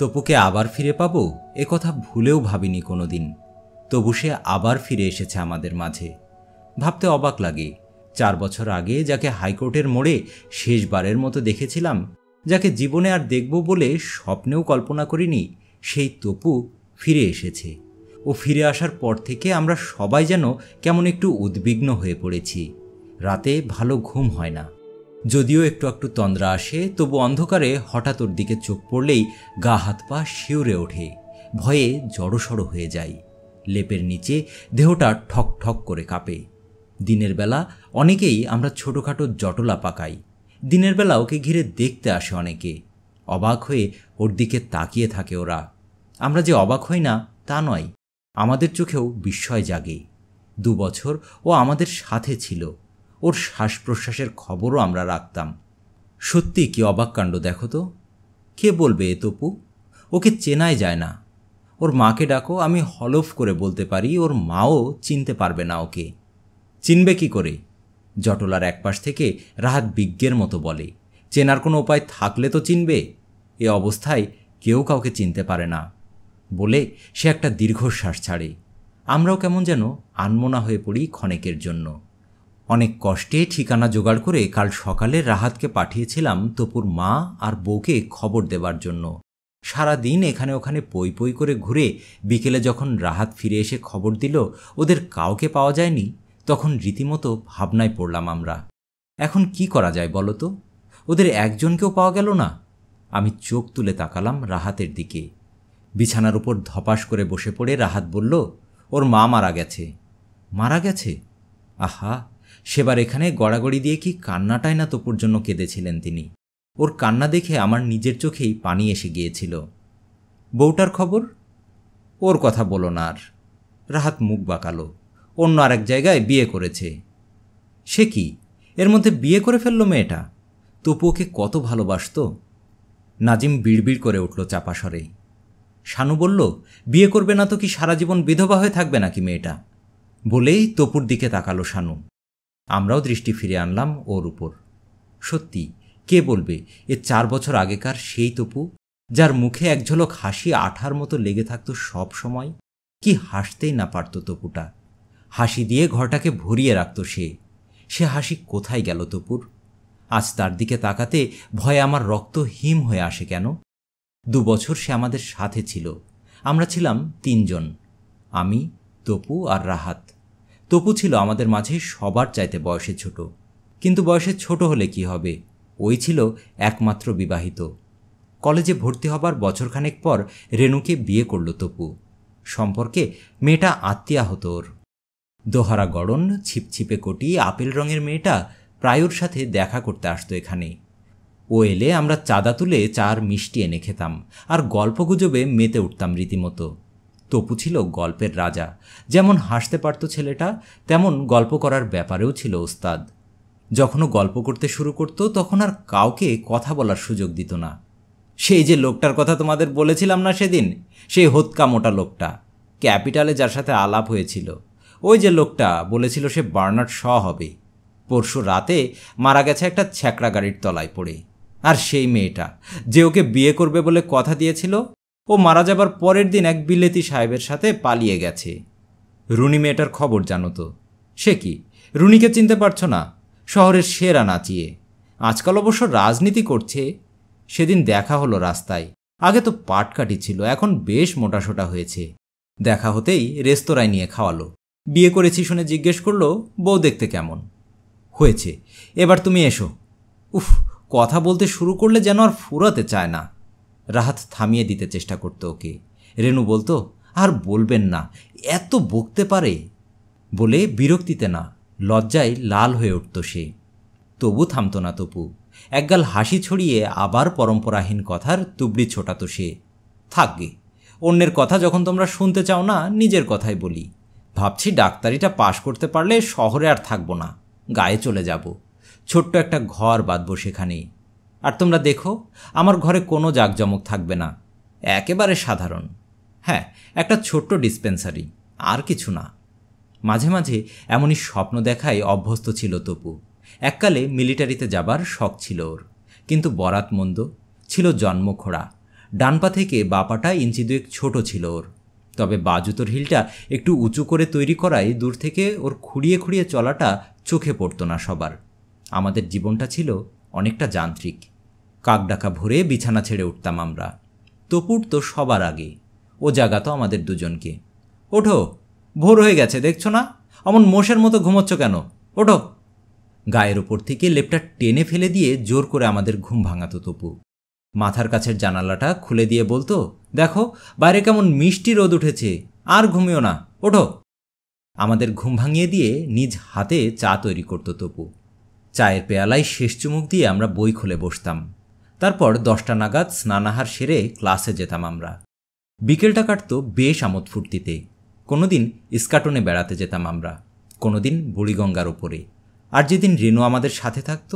তপুকে আবার ফিরে পাব এ কথা ভুলেও ভাবিনি কোনো দিন তবু সে আবার ফিরে এসেছে আমাদের মাঝে ভাবতে অবাক লাগে চার বছর আগে যাকে হাইকোর্টের মোড়ে শেষবারের মতো দেখেছিলাম যাকে জীবনে আর দেখব বলে স্বপ্নেও কল্পনা করিনি সেই তপু ফিরে এসেছে ও ফিরে আসার পর থেকে আমরা সবাই যেন কেমন একটু উদ্বিগ্ন হয়ে পড়েছি রাতে ভালো ঘুম হয় না যদিও একটু একটু তন্দ্রা আসে তবু অন্ধকারে হঠাৎ ওর দিকে চোখ পড়লেই গা হাত পা শিউরে ওঠে ভয়ে জড়সড় হয়ে যায় লেপের নিচে দেহটা ঠক ঠক করে কাঁপে দিনের বেলা অনেকেই আমরা ছোটোখাটো জটলা পাকাই দিনের বেলা ওকে ঘিরে দেখতে আসে অনেকে অবাক হয়ে ওর দিকে তাকিয়ে থাকে ওরা আমরা যে অবাক হই না তা নয় আমাদের চোখেও বিস্ময় জাগে দু বছর ও আমাদের সাথে ছিল ওর শ্বাস প্রশ্বাসের খবরও আমরা রাখতাম সত্যি কি অবাক কাণ্ড দেখো তো কে বলবে এ তপু ওকে চেনাই যায় না ওর মাকে ডাকো আমি হলফ করে বলতে পারি ওর মাও চিনতে পারবে না ওকে চিনবে কি করে জটলার একপাশ থেকে রাহাত বিজ্ঞের মতো বলে চেনার কোনো উপায় থাকলে তো চিনবে এ অবস্থায় কেউ কাউকে চিনতে পারে না বলে সে একটা দীর্ঘশ্বাস ছাড়ে আমরাও কেমন যেন আনমনা হয়ে পড়ি ক্ষণেকের জন্য অনেক কষ্টে ঠিকানা জোগাড় করে কাল সকালে রাহাতকে পাঠিয়েছিলাম তপুর মা আর বউকে খবর দেবার জন্য সারা দিন এখানে ওখানে পই পই করে ঘুরে বিকেলে যখন রাহাত ফিরে এসে খবর দিল ওদের কাউকে পাওয়া যায়নি তখন রীতিমতো ভাবনায় পড়লাম আমরা এখন কি করা যায় বলো তো ওদের একজনকেও পাওয়া গেল না আমি চোখ তুলে তাকালাম রাহাতের দিকে বিছানার উপর ধপাস করে বসে পড়ে রাহাত বলল ওর মা মারা গেছে মারা গেছে আহা সেবার এখানে গড়াগড়ি দিয়ে কি কান্নাটাই না তোপুর জন্য কেঁদেছিলেন তিনি ওর কান্না দেখে আমার নিজের চোখেই পানি এসে গিয়েছিল বউটার খবর ওর কথা বলো না আর রাহাত মুখ বাঁকালো অন্য আরেক জায়গায় বিয়ে করেছে সে কি এর মধ্যে বিয়ে করে ফেললো মেয়েটা তপু ওকে কত ভালোবাসত নাজিম বিড়বিড় করে উঠল চাপাসরে শানু বলল বিয়ে করবে না তো কি সারা জীবন বিধবা হয়ে থাকবে নাকি মেয়েটা বলেই তপুর দিকে তাকালো শানু আমরাও দৃষ্টি ফিরে আনলাম ওর উপর সত্যি কে বলবে এ চার বছর আগেকার সেই তপু যার মুখে এক ঝলক হাসি আঠার মতো লেগে থাকতো সব সময় কি হাসতেই না পারত তপুটা হাসি দিয়ে ঘরটাকে ভরিয়ে রাখত সে সে হাসি কোথায় গেল তপুর আজ তার দিকে তাকাতে ভয়ে আমার রক্ত হিম হয়ে আসে কেন দু বছর সে আমাদের সাথে ছিল আমরা ছিলাম তিনজন আমি তপু আর রাহাত তপু ছিল আমাদের মাঝে সবার চাইতে বয়সে ছোট কিন্তু বয়সে ছোট হলে কি হবে ওই ছিল একমাত্র বিবাহিত কলেজে ভর্তি হবার বছরখানেক পর রেণুকে বিয়ে করল তপু সম্পর্কে মেয়েটা আত্মীয়া হতো ওর দোহারা গড়ন ছিপছিপে কটি আপেল রঙের মেয়েটা প্রায়র সাথে দেখা করতে আসতো এখানে ও এলে আমরা চাঁদা তুলে চার মিষ্টি এনে খেতাম আর গল্প গুজবে মেতে উঠতাম রীতিমতো তপু ছিল গল্পের রাজা যেমন হাসতে পারত ছেলেটা তেমন গল্প করার ব্যাপারেও ছিল ওস্তাদ যখনও গল্প করতে শুরু করত তখন আর কাউকে কথা বলার সুযোগ দিত না সেই যে লোকটার কথা তোমাদের বলেছিলাম না সেদিন সেই হোৎকা মোটা লোকটা ক্যাপিটালে যার সাথে আলাপ হয়েছিল ওই যে লোকটা বলেছিল সে বার্নার্ড শ হবে পরশু রাতে মারা গেছে একটা ছ্যাকড়া গাড়ির তলায় পড়ে আর সেই মেয়েটা যে ওকে বিয়ে করবে বলে কথা দিয়েছিল ও মারা যাবার পরের দিন এক বিলেতি সাহেবের সাথে পালিয়ে গেছে রুনি মেয়েটার খবর জানো তো সে কি রুনিকে চিনতে পারছ না শহরের সেরা নাচিয়ে আজকাল অবশ্য রাজনীতি করছে সেদিন দেখা হলো রাস্তায় আগে তো পাটকাটি ছিল এখন বেশ মোটাসোটা হয়েছে দেখা হতেই রেস্তোরাঁয় নিয়ে খাওয়ালো বিয়ে করেছি শুনে জিজ্ঞেস করলো বউ দেখতে কেমন হয়েছে এবার তুমি এসো উফ কথা বলতে শুরু করলে যেন আর ফুরাতে চায় না রাহাত থামিয়ে দিতে চেষ্টা করত ওকে রেনু বলতো আর বলবেন না এত বকতে পারে বলে বিরক্তিতে না লজ্জায় লাল হয়ে উঠত সে তবু থামত না তপু একগাল হাসি ছড়িয়ে আবার পরম্পরাহীন কথার তুবড়ি ছোটাত সে থাকবে অন্যের কথা যখন তোমরা শুনতে চাও না নিজের কথাই বলি ভাবছি ডাক্তারিটা পাশ করতে পারলে শহরে আর থাকবো না গায়ে চলে যাব ছোট্ট একটা ঘর বাঁধবো সেখানে আর তোমরা দেখো আমার ঘরে কোনো জাঁকজমক থাকবে না একেবারে সাধারণ হ্যাঁ একটা ছোট্ট ডিসপেন্সারি আর কিছু না মাঝে মাঝে এমনই স্বপ্ন দেখায় অভ্যস্ত ছিল তপু এককালে মিলিটারিতে যাবার শখ ছিল ওর কিন্তু বরাত মন্দ ছিল জন্মখোড়া ডানপা থেকে বাপাটা ইঞ্চি দুয়েক ছোট ছিল ওর তবে বাজুতর হিলটা একটু উঁচু করে তৈরি করায় দূর থেকে ওর খুঁড়িয়ে খুঁড়িয়ে চলাটা চোখে পড়তো না সবার আমাদের জীবনটা ছিল অনেকটা যান্ত্রিক কাকডাকা ভরে বিছানা ছেড়ে উঠতাম আমরা তপুর তো সবার আগে ও জাগাত আমাদের দুজনকে ওঠো ভোর হয়ে গেছে দেখছো না অমন মোষের মতো ঘুমোচ্ছ কেন ওঠো গায়ের ওপর থেকে লেপটা টেনে ফেলে দিয়ে জোর করে আমাদের ঘুম ভাঙাত তপু মাথার কাছের জানালাটা খুলে দিয়ে বলতো দেখো বাইরে কেমন মিষ্টি রোদ উঠেছে আর ঘুমিও না ওঠো আমাদের ঘুম ভাঙিয়ে দিয়ে নিজ হাতে চা তৈরি করত তপু চায়ের পেয়ালায় শেষ চুমুক দিয়ে আমরা বই খুলে বসতাম তারপর দশটা নাগাদ স্নানাহার সেরে ক্লাসে যেতাম আমরা বিকেলটা কাটত বেশ আমোদ ফুর্তিতে কোনোদিন ইস্কাটনে বেড়াতে যেতাম আমরা কোনোদিন বুড়িগঙ্গার ওপরে আর যেদিন রেনু আমাদের সাথে থাকত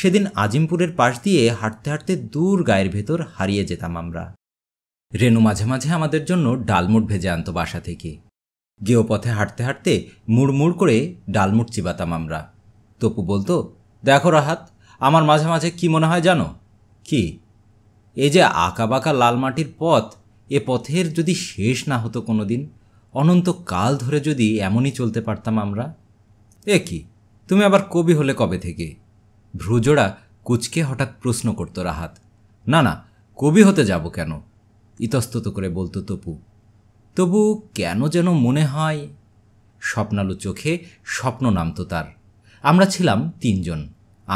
সেদিন আজিমপুরের পাশ দিয়ে হাঁটতে হাঁটতে দূর গায়ের ভেতর হারিয়ে যেতাম আমরা রেনু মাঝে মাঝে আমাদের জন্য ডালমুট ভেজে আনত বাসা থেকে গেওপথে হাঁটতে হাঁটতে মুড়মুড় করে ডালমুট চিবাতাম আমরা তপু বলতো দেখো রাহাত আমার মাঝে মাঝে কি মনে হয় জানো কি এই যে আঁকাবাঁকা লাল মাটির পথ এ পথের যদি শেষ না হতো কোনো দিন অনন্তকাল ধরে যদি এমনই চলতে পারতাম আমরা এ কি তুমি আবার কবি হলে কবে থেকে ভ্রুজোড়া কুচকে হঠাৎ প্রশ্ন করতো রাহাত না না কবি হতে যাব কেন ইতস্তত করে বলতো তপু তবু কেন যেন মনে হয় স্বপ্নালু চোখে স্বপ্ন নামতো তার আমরা ছিলাম তিনজন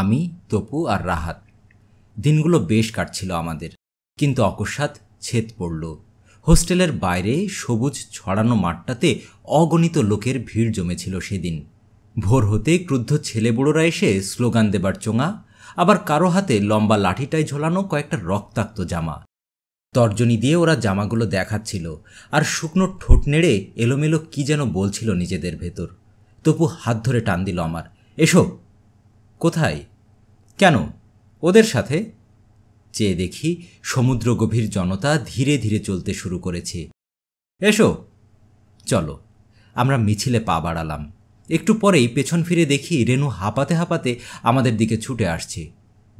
আমি তপু আর রাহাত দিনগুলো বেশ কাটছিল আমাদের কিন্তু অকস্মাৎ ছেদ পড়ল হোস্টেলের বাইরে সবুজ ছড়ানো মাঠটাতে অগণিত লোকের ভিড় জমেছিল সেদিন ভোর হতে ক্রুদ্ধ ছেলেবুড়োরা এসে স্লোগান দেবার চোঙা আবার কারো হাতে লম্বা লাঠিটায় ঝোলানো কয়েকটা রক্তাক্ত জামা তর্জনী দিয়ে ওরা জামাগুলো দেখাচ্ছিল আর শুকনো ঠোঁট নেড়ে এলোমেলো কি যেন বলছিল নিজেদের ভেতর তপু হাত ধরে টান দিল আমার এসো কোথায় কেন ওদের সাথে চেয়ে দেখি সমুদ্র গভীর জনতা ধীরে ধীরে চলতে শুরু করেছে এসো চলো আমরা মিছিলে পা বাড়ালাম একটু পরেই পেছন ফিরে দেখি রেনু হাঁপাতে হাঁপাতে আমাদের দিকে ছুটে আসছে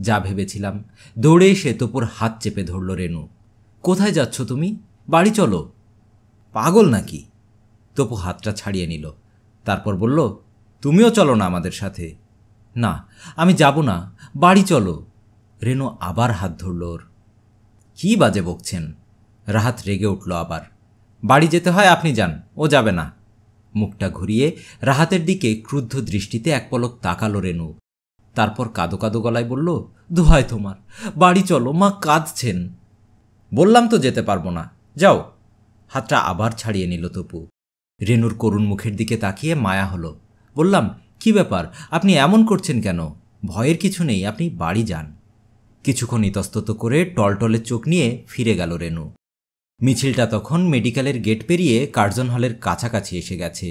যা ভেবেছিলাম দৌড়ে এসে তোপুর হাত চেপে ধরল রেনু কোথায় যাচ্ছ তুমি বাড়ি চলো পাগল নাকি তপু হাতটা ছাড়িয়ে নিল তারপর বলল তুমিও চলো না আমাদের সাথে না আমি যাব না বাড়ি চলো রেনু আবার হাত ধরল ওর কী বাজে বকছেন রাহাত রেগে উঠল আবার বাড়ি যেতে হয় আপনি যান ও যাবে না মুখটা ঘুরিয়ে রাহাতের দিকে ক্রুদ্ধ দৃষ্টিতে এক পলক তাকালো রেনু তারপর কাদো কাদো গলায় বলল দোহায় তোমার বাড়ি চলো মা কাঁদছেন বললাম তো যেতে পারবো না যাও হাতটা আবার ছাড়িয়ে নিল তপু রেনুর করুণ মুখের দিকে তাকিয়ে মায়া হলো বললাম কি ব্যাপার আপনি এমন করছেন কেন ভয়ের কিছু নেই আপনি বাড়ি যান কিছুক্ষণ ইতস্তত করে টলটলে চোখ নিয়ে ফিরে গেল রেনু মিছিলটা তখন মেডিকেলের গেট পেরিয়ে কার্জন হলের কাছাকাছি এসে গেছে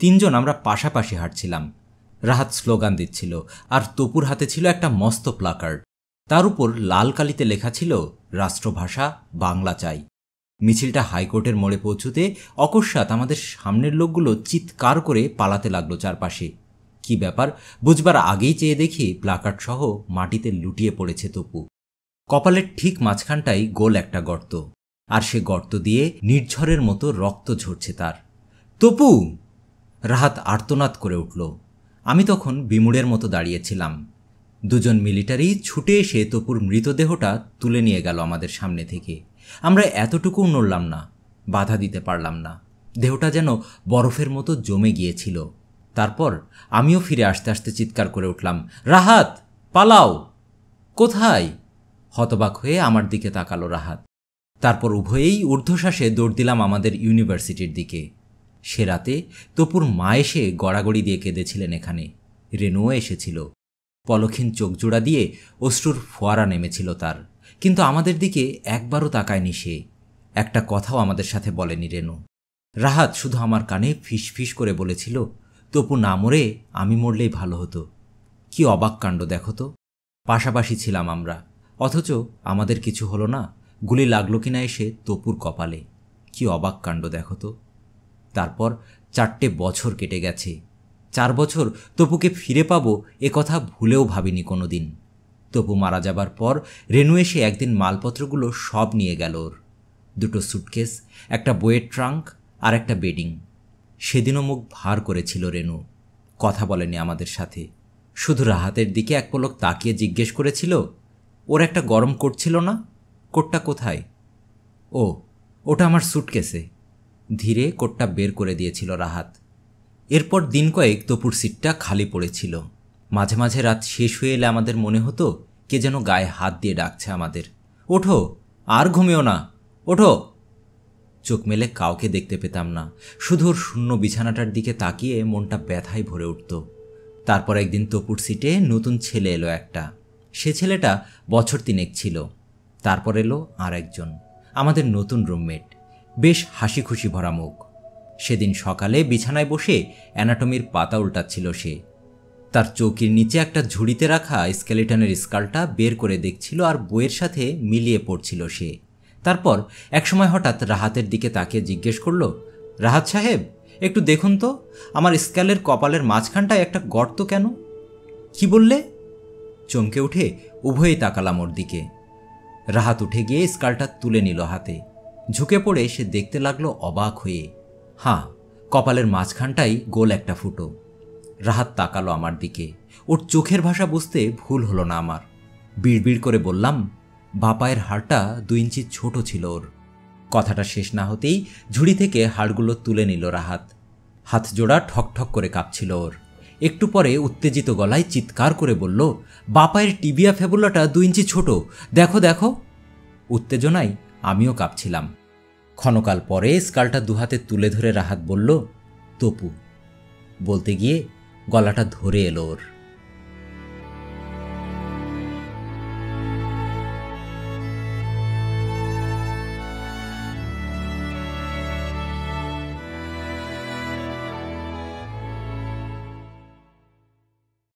তিনজন আমরা পাশাপাশি হাঁটছিলাম রাহাত স্লোগান দিচ্ছিল আর তপুর হাতে ছিল একটা মস্ত প্লাকার্ড তার উপর লাল কালিতে লেখা ছিল রাষ্ট্রভাষা বাংলা চাই মিছিলটা হাইকোর্টের মোড়ে পৌঁছুতে অকস্মাৎ আমাদের সামনের লোকগুলো চিৎকার করে পালাতে লাগলো চারপাশে কি ব্যাপার বুঝবার আগেই চেয়ে দেখি প্লাকার্ড সহ মাটিতে লুটিয়ে পড়েছে তপু কপালের ঠিক মাঝখানটাই গোল একটা গর্ত আর সে গর্ত দিয়ে নির্ঝরের মতো রক্ত ঝরছে তার তপু রাহাত আর্তনাদ করে উঠল আমি তখন বিমুড়ের মতো দাঁড়িয়েছিলাম দুজন মিলিটারি ছুটে এসে তপুর মৃতদেহটা তুলে নিয়ে গেল আমাদের সামনে থেকে আমরা এতটুকু নড়লাম না বাধা দিতে পারলাম না দেহটা যেন বরফের মতো জমে গিয়েছিল তারপর আমিও ফিরে আসতে আসতে চিৎকার করে উঠলাম রাহাত পালাও কোথায় হতবাক হয়ে আমার দিকে তাকালো রাহাত তারপর উভয়েই ঊর্ধ্বশ্বাসে দৌড় দিলাম আমাদের ইউনিভার্সিটির দিকে সে রাতে তপুর মা এসে গড়াগড়ি দিয়ে কেঁদেছিলেন এখানে রেনুও এসেছিল পলক্ষীন চোখজোড়া দিয়ে অশ্রুর ফোয়ারা নেমেছিল তার কিন্তু আমাদের দিকে একবারও তাকায়নি সে একটা কথাও আমাদের সাথে বলেনি রেনু রাহাত শুধু আমার কানে ফিস ফিস করে বলেছিল তপু না মরে আমি মরলেই ভালো হতো কি অবাক কাণ্ড দেখো তো পাশাপাশি ছিলাম আমরা অথচ আমাদের কিছু হলো না গুলি লাগলো কিনা এসে তপুর কপালে কি অবাক কাণ্ড দেখো তো তারপর চারটে বছর কেটে গেছে চার বছর তপুকে ফিরে পাবো এ কথা ভুলেও ভাবিনি কোনো দিন তপু মারা যাবার পর রেনু এসে একদিন মালপত্রগুলো সব নিয়ে গেল ওর দুটো সুটকেস একটা বইয়ের ট্রাঙ্ক আর একটা বেডিং সেদিনও মুখ ভার করেছিল রেনু কথা বলেনি আমাদের সাথে শুধু রাহাতের দিকে এক পলক তাকিয়ে জিজ্ঞেস করেছিল ওর একটা গরম কোট ছিল না কোটটা কোথায় ও ওটা আমার সুটকেসে ধীরে কোটটা বের করে দিয়েছিল রাহাত এরপর দিন কয়েক দুপুর সিটটা খালি পড়েছিল মাঝে মাঝে রাত শেষ হয়ে এলে আমাদের মনে হতো কে যেন গায়ে হাত দিয়ে ডাকছে আমাদের ওঠো আর ঘুমিও না ওঠো চোখ মেলে কাউকে দেখতে পেতাম না শুধু শূন্য বিছানাটার দিকে তাকিয়ে মনটা ব্যথায় ভরে উঠত তারপর একদিন তপুর সিটে নতুন ছেলে এলো একটা সে ছেলেটা বছর তিনেক ছিল তারপর এলো আর একজন আমাদের নতুন রুমমেট বেশ হাসি খুশি ভরা মুখ সেদিন সকালে বিছানায় বসে অ্যানাটমির পাতা উল্টাচ্ছিল সে তার চৌকির নিচে একটা ঝুড়িতে রাখা স্কেলেটনের স্কালটা বের করে দেখছিল আর বইয়ের সাথে মিলিয়ে পড়ছিল সে তারপর একসময় হঠাৎ রাহাতের দিকে তাকিয়ে জিজ্ঞেস করল রাহাত সাহেব একটু দেখুন তো আমার স্ক্যালের কপালের মাঝখানটায় একটা গর্ত কেন কি বললে চমকে উঠে উভয়ে তাকালাম ওর দিকে রাহাত উঠে গিয়ে স্কালটা তুলে নিল হাতে ঝুঁকে পড়ে সে দেখতে লাগলো অবাক হয়ে হাঁ কপালের মাঝখানটাই গোল একটা ফুটো রাহাত তাকালো আমার দিকে ওর চোখের ভাষা বুঝতে ভুল হলো না আমার বিড়বিড় করে বললাম বাপায়ের হাড়টা দু ইঞ্চি ছোট ছিল ওর কথাটা শেষ না হতেই ঝুড়ি থেকে হাড়গুলো তুলে নিল রাহাত হাত জোড়া ঠকঠক করে কাঁপছিল ওর একটু পরে উত্তেজিত গলায় চিৎকার করে বলল বাপায়ের টিবিয়া ফেবুলাটা দু ইঞ্চি ছোট দেখো দেখো উত্তেজনায় আমিও কাঁপছিলাম ক্ষণকাল পরে স্কালটা দুহাতে তুলে ধরে রাহাত বলল তপু বলতে গিয়ে গলাটা ধরে এলো ওর